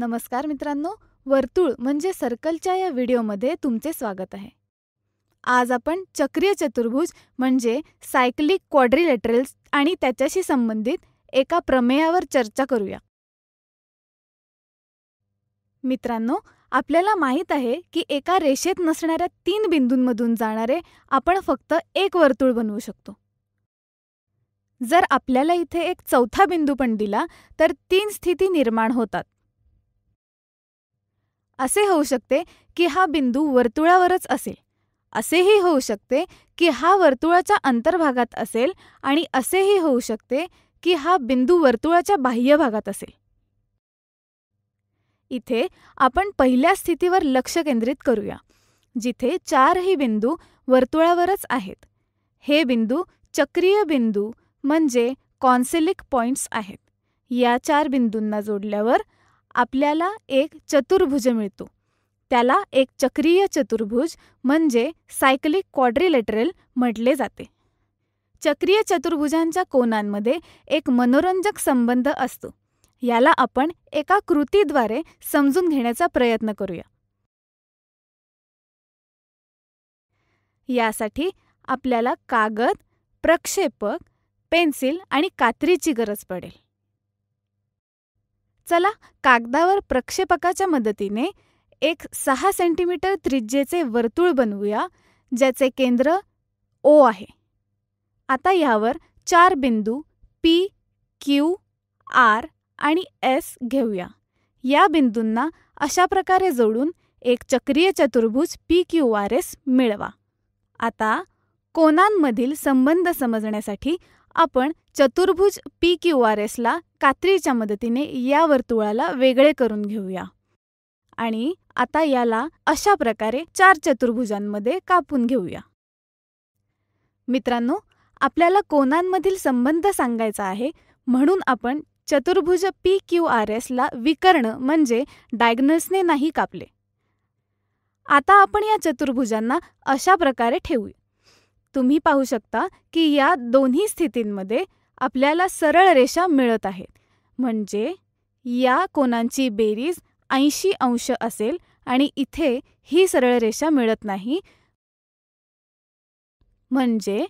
नमस्कार मित्रांनो वर्तुळ म्हणजे सर्कलच्या या व्हिडिओमध्ये तुमचे स्वागत आहे आज आपण चक्रीय चतुर्भुज म्हणजे सायक्लिक क्वाड्रिलेटरल्स आणि त्याच्याशी संबंधित एका प्रमेयावर चर्चा करूया मित्रांनो आपल्याला माहीत आहे की एका रेषेत नसणाऱ्या तीन बिंदूंमधून जाणारे आपण फक्त एक वर्तुळ बनवू शकतो जर आपल्याला इथे एक चौथा बिंदू पण दिला तर तीन स्थिती निर्माण होतात असे होऊ शकते की हा बिंदू वर्तुळावरच असेल असेही होऊ शकते की हा वर्तुळाच्या अंतर्भागात असेल आणि असेही होऊ शकते की हा बिंदू वर्तुळाच्या बाह्य भागात असेल इथे आपण पहिल्या स्थितीवर लक्ष केंद्रित करूया जिथे चारही बिंदू वर्तुळावरच आहेत हे बिंदू चक्रीय बिंदू म्हणजे कॉन्सेलिक पॉइंट्स आहेत या चार बिंदूंना जोडल्यावर आपल्याला एक चतुर्भुज मिळतो त्याला एक चक्रीय चतुर्भुज म्हणजे सायक्लिक क्वाड्रिलेटरल म्हटले जाते चक्रीय चतुर्भुजांच्या कोनांमध्ये एक मनोरंजक संबंध असतो याला आपण एका कृतीद्वारे समजून घेण्याचा प्रयत्न करूया यासाठी आपल्याला कागद प्रक्षेपक पेन्सिल आणि कात्रीची गरज पडेल चला कागदावर प्रक्षेपकाच्या मदतीने एक सहा सेंटीमीटर त्रिज्येचे वर्तुळ बनवूया ज्याचे केंद्र ओ आहे आता यावर चार बिंदू पी क्यू आर आणि एस घेऊया या बिंदूंना अशा प्रकारे जोडून एक चक्रीय चतुर्भुज पी क्यू आर एस मिळवा आता कोनांमधील संबंध समजण्यासाठी आपण चतुर्भुज पी क्यू आर एसला कात्रीच्या मदतीने या वर्तुळाला वेगळे करून घेऊया आणि आता याला अशा प्रकारे चार चतुर्भुजांमध्ये कापून घेऊया मित्रांनो आपल्याला कोनांमधील संबंध सांगायचा आहे म्हणून आपण चतुर्भुज पी क्यू आर एसला विकर्ण म्हणजे डायग्नल्सने नाही कापले आता आपण या चतुर्भुजांना अशा प्रकारे ठेवू तुम्ही पाहू शकता की या दोन्ही स्थितींमध्ये आपल्याला सरळ रेषा मिळत आहेत म्हणजे या कोनांची बेरीज ऐंशी अंश असेल आणि इथे ही सरळ रेषा मिळत नाही म्हणजे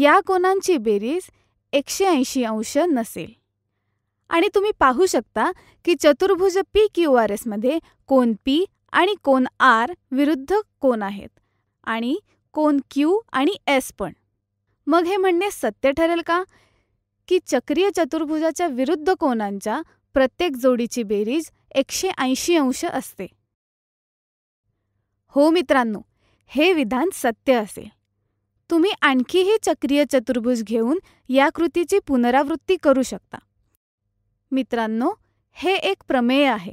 या कोनांची बेरीज एकशे ऐंशी अंश नसेल आणि तुम्ही पाहू शकता की चतुर्भुज पी क्यू आर एसमध्ये कोन पी आणि कोन आर विरुद्ध कोन आहेत आणि कोन क्यू आणि एस पण मग हे म्हणणे सत्य ठरेल का की चक्रीय चतुर्भुजाच्या विरुद्ध कोनांच्या प्रत्येक जोडीची बेरीज एकशे ऐंशी अंश असते हो मित्रांनो हे विधान सत्य असेल तुम्ही आणखीही चक्रीय चतुर्भुज घेऊन या कृतीची पुनरावृत्ती करू शकता मित्रांनो हे एक प्रमेय आहे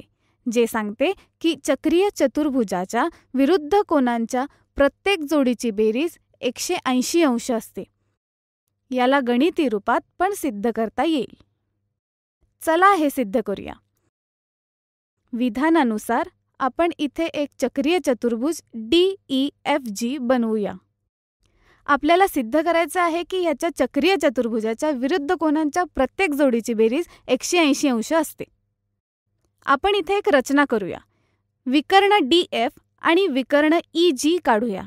जे सांगते की चक्रीय चतुर्भुजाच्या विरुद्ध कोनांच्या प्रत्येक जोडीची बेरीज एकशे ऐंशी अंश असते याला गणिती रूपात पण सिद्ध करता येईल चला हे सिद्ध करूया विधानानुसार आपण इथे एक चक्रीय चतुर्भुज डी ई एफ जी बनवूया आपल्याला सिद्ध करायचं आहे की याच्या चक्रीय चतुर्भुजाच्या विरुद्ध कोणांच्या प्रत्येक जोडीची बेरीज एकशे ऐंशी अंश असते आपण इथे एक रचना करूया विकर्ण डी एफ आणि विकर्ण ई e जी काढूया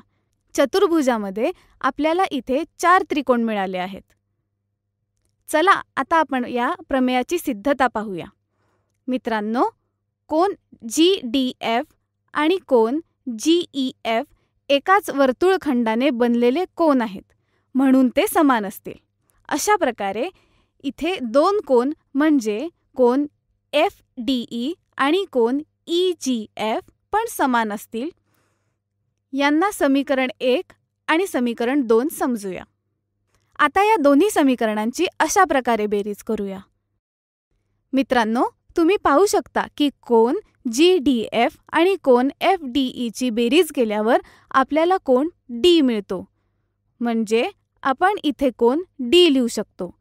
चतुर्भुजामध्ये आपल्याला इथे चार त्रिकोण मिळाले आहेत चला आता आपण या प्रमेयाची सिद्धता पाहूया मित्रांनो कोण जी डी एफ आणि कोण जी ई एफ एकाच वर्तुळखंडाने बनलेले कोण आहेत म्हणून ते समान असतील अशा प्रकारे इथे दोन कोन म्हणजे कोन एफ डी ई आणि कोन ई जी एफ पण समान असतील यांना समीकरण एक आणि समीकरण दोन समजूया आता या दोन्ही समीकरणांची अशा प्रकारे बेरीज करूया मित्रांनो तुम्ही पाहू शकता की कोण जी डी एफ आणि कोण एफ डी ईची e बेरीज केल्यावर आपल्याला कोण डी मिळतो म्हणजे आपण इथे कोण डी लिहू शकतो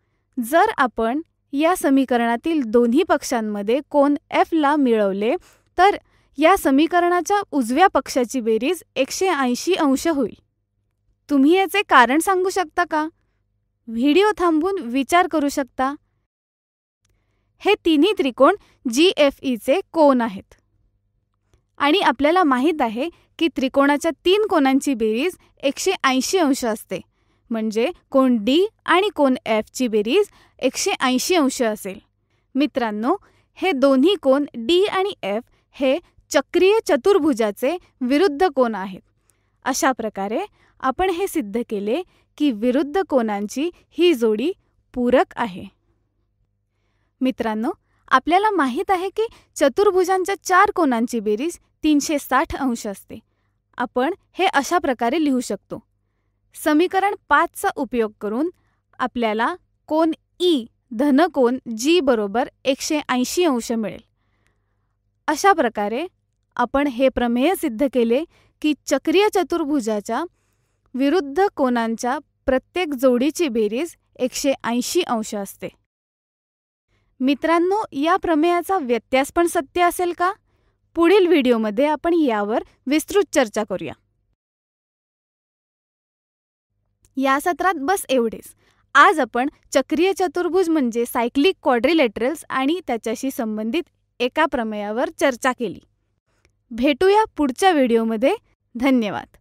जर आपण या समीकरणातील दोन्ही पक्षांमध्ये कोण एफला मिळवले तर या समीकरणाच्या उजव्या पक्षाची बेरीज एकशे ऐंशी अंश होईल तुम्ही याचे कारण सांगू शकता का व्हिडिओ थांबून विचार करू शकता हे तिन्ही त्रिकोण जी एफ ईचे कोण आहेत आणि आपल्याला माहीत आहे की त्रिकोणाच्या तीन कोणांची बेरीज एकशे ऐंशी अंश असते म्हणजे कोण डी आणि कोण ची बेरीज एकशे ऐंशी अंश असेल मित्रांनो हे दोन्ही कोण डी आणि एफ हे चक्रीय चतुर्भुजाचे विरुद्ध कोन आहेत अशा प्रकारे आपण हे सिद्ध केले की विरुद्ध कोनांची ही जोडी पूरक आहे मित्रांनो आपल्याला माहीत आहे की चतुर्भुजांच्या चार कोनांची बेरीज तीनशे साठ अंश असते आपण हे अशा प्रकारे लिहू शकतो समीकरण पाचचा उपयोग करून आपल्याला कोन ई धनकोन जी बरोबर एकशे ऐंशी अंश मिळेल अशा प्रकारे आपण हे प्रमेय सिद्ध केले की चक्रीय चतुर्भुजाच्या विरुद्ध कोनांच्या प्रत्येक जोडीची बेरीज एकशे ऐंशी अंश असते मित्रांनो या प्रमेयाचा व्यत्यास पण सत्य असेल का पुढील व्हिडिओमध्ये आपण यावर विस्तृत चर्चा करूया या सत्रात बस एवढेच आज आपण चक्रीय चतुर्भुज म्हणजे सायक्लिक क्वाड्रिलेटरल्स आणि त्याच्याशी संबंधित एका प्रमेयावर चर्चा केली भेटूया पुढच्या व्हिडिओमध्ये धन्यवाद